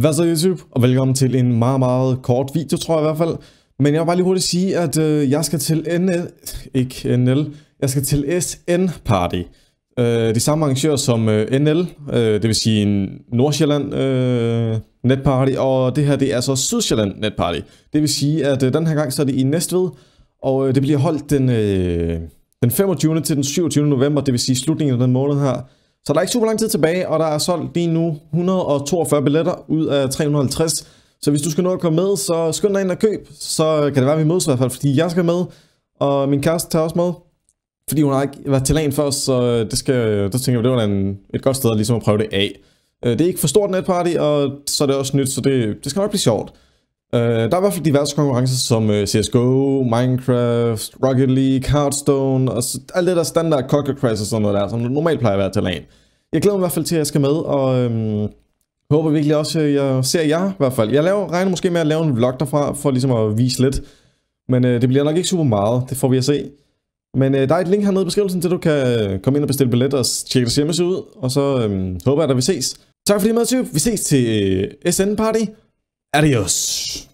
Hvad så YouTube, og velkommen til en meget, meget kort video, tror jeg i hvert fald. Men jeg vil bare lige hurtigt sige, at øh, jeg skal til NL, ikke NL, jeg skal til SN Party. Øh, de samme arrangører som øh, NL, øh, det vil sige en Nordsjælland øh, netparty, og det her det er så Sydsjælland netparty. Det vil sige, at øh, den her gang så er det i Næstved, og øh, det bliver holdt den, øh, den 25. til den 27. november, det vil sige slutningen af den måned her. Så der er ikke super lang tid tilbage, og der er solgt lige nu 142 billetter ud af 350. Så hvis du skal nå at komme med, så skynd dig ind og køb, så kan det være, at vi mødes i hvert fald, fordi jeg skal med, og min kæreste tager også med. Fordi hun har ikke været til lagen før, så øh, det skal, der tænker jeg, det var en, et godt sted at, ligesom at prøve det af. Øh, det er ikke for stort netparty, og så er det også nyt, så det, det skal nok blive sjovt. Uh, der er i hvert fald diverse konkurrencer som uh, øh, CSGO, Minecraft, Rocket League, Hearthstone og alt det der standard Cocker Crash og sådan noget der, som normalt plejer at være til LAN. Jeg glæder mig i hvert fald til, at jeg skal med, og øhm, håber virkelig også, at jeg ser jer i hvert fald. Jeg laver, regner måske med at lave en vlog derfra, for ligesom at vise lidt. Men øh, det bliver nok ikke super meget, det får vi at se. Men øh, der er et link hernede i beskrivelsen til, du kan øh, komme ind og bestille billetter og tjekke deres hjemmeside ud. Og så øhm, håber jeg, at vi ses. Tak fordi I med, Vi ses til øh, SN Party. Adios.